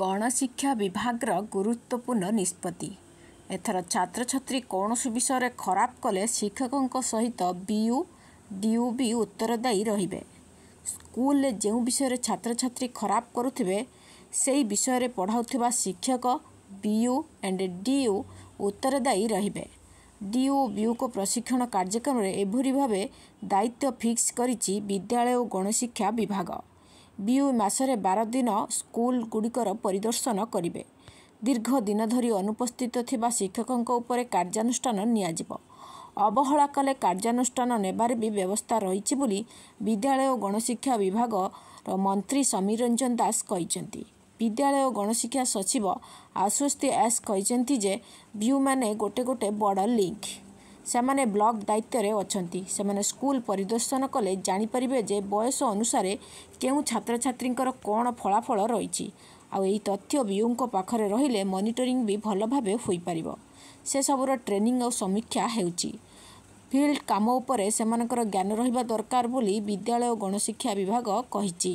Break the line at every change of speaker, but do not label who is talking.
ଗଣଶିକ୍ଷା ବିଭାଗର ଗୁରୁତ୍ୱପୂର୍ଣ୍ଣ ନିଷ୍ପତ୍ତି ଏଥର ଛାତ୍ରଛାତ୍ରୀ କୌଣସି ବିଷୟରେ ଖରାପ କଲେ ଶିକ୍ଷକଙ୍କ ସହିତ ବିୟୁ ଡିୟୁ ବି ଉତ୍ତରଦାୟୀ ରହିବେ ସ୍କୁଲରେ ଯେଉଁ ବିଷୟରେ ଛାତ୍ରଛାତ୍ରୀ ଖରାପ କରୁଥିବେ ସେହି ବିଷୟରେ ପଢ଼ାଉଥିବା ଶିକ୍ଷକ ବିୟୁ ଆଣ୍ଡ ଡିୟୁ ଉତ୍ତରଦାୟୀ ରହିବେ ଡିୟୁ ଓ ବିୟୁକୁ ପ୍ରଶିକ୍ଷଣ କାର୍ଯ୍ୟକ୍ରମରେ ଏଭଳି ଭାବେ ଦାୟିତ୍ୱ ଫିକ୍ସ କରିଛି ବିଦ୍ୟାଳୟ ଓ ଗଣଶିକ୍ଷା ବିଭାଗ ବିୟୁ ମାସରେ ବାର ଦିନ ସ୍କୁଲ ଗୁଡ଼ିକର ପରିଦର୍ଶନ କରିବେ ଦୀର୍ଘ ଦିନ ଧରି ଅନୁପସ୍ଥିତ ଥିବା ଶିକ୍ଷକଙ୍କ ଉପରେ କାର୍ଯ୍ୟାନୁଷ୍ଠାନ ନିଆଯିବ ଅବହେଳା କଲେ କାର୍ଯ୍ୟାନୁଷ୍ଠାନ ନେବାରେ ବି ବ୍ୟବସ୍ଥା ରହିଛି ବୋଲି ବିଦ୍ୟାଳୟ ଓ ଗଣଶିକ୍ଷା ବିଭାଗର ମନ୍ତ୍ରୀ ସମୀର ରଞ୍ଜନ ଦାସ କହିଛନ୍ତି ବିଦ୍ୟାଳୟ ଓ ଗଣଶିକ୍ଷା ସଚିବ ଆଶ୍ୱସ୍ତି ଆସ୍ କହିଛନ୍ତି ଯେ ବ୍ୟୁମାନେ ଗୋଟେ ଗୋଟେ ବଡ଼ ଲିଙ୍କ୍ ସେମାନେ ବ୍ଲକ୍ ଦାୟିତ୍ୱରେ ଅଛନ୍ତି ସେମାନେ ସ୍କୁଲ ପରିଦର୍ଶନ କଲେ ଜାଣିପାରିବେ ଯେ ବୟସ ଅନୁସାରେ କେଉଁ ଛାତ୍ରଛାତ୍ରୀଙ୍କର କ'ଣ ଫଳାଫଳ ରହିଛି ଆଉ ଏହି ତଥ୍ୟ ବିୟୁଙ୍କ ପାଖରେ ରହିଲେ ମନିଟରିଂ ବି ଭଲ ଭାବେ ହୋଇପାରିବ ସେସବୁର ଟ୍ରେନିଂ ଆଉ ସମୀକ୍ଷା ହେଉଛି ଫିଲ୍ଡ କାମ ଉପରେ ସେମାନଙ୍କର ଜ୍ଞାନ ରହିବା ଦରକାର ବୋଲି ବିଦ୍ୟାଳୟ ଗଣଶିକ୍ଷା ବିଭାଗ କହିଛି